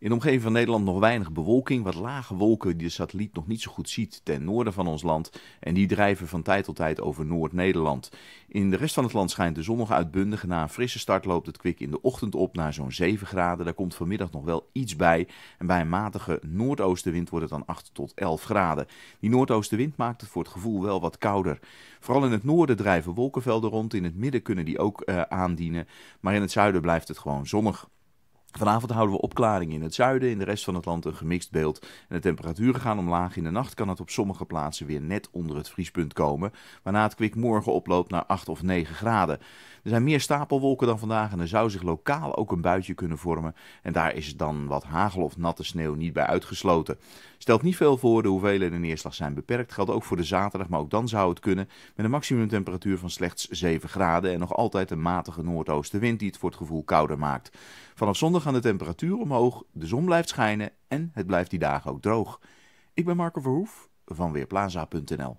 In de omgeving van Nederland nog weinig bewolking, wat lage wolken die de satelliet nog niet zo goed ziet ten noorden van ons land. En die drijven van tijd tot tijd over Noord-Nederland. In de rest van het land schijnt de zon nog uitbundig. Na een frisse start loopt het kwik in de ochtend op naar zo'n 7 graden. Daar komt vanmiddag nog wel iets bij. En bij een matige noordoostenwind wordt het dan 8 tot 11 graden. Die noordoostenwind maakt het voor het gevoel wel wat kouder. Vooral in het noorden drijven wolkenvelden rond. In het midden kunnen die ook eh, aandienen. Maar in het zuiden blijft het gewoon zonnig. Vanavond houden we opklaring in het zuiden, in de rest van het land een gemixt beeld. En de temperaturen gaan omlaag. In de nacht kan het op sommige plaatsen weer net onder het vriespunt komen, waarna het kwik morgen oploopt naar 8 of 9 graden. Er zijn meer stapelwolken dan vandaag en er zou zich lokaal ook een buitje kunnen vormen. En daar is dan wat hagel of natte sneeuw niet bij uitgesloten. Stelt niet veel voor, de hoeveelheden de neerslag zijn beperkt. Geldt ook voor de zaterdag, maar ook dan zou het kunnen. Met een maximumtemperatuur van slechts 7 graden en nog altijd een matige noordoostenwind die het voor het gevoel kouder maakt. Vanaf zondag gaan de temperatuur omhoog, de zon blijft schijnen en het blijft die dagen ook droog. Ik ben Marco Verhoef van Weerplaza.nl.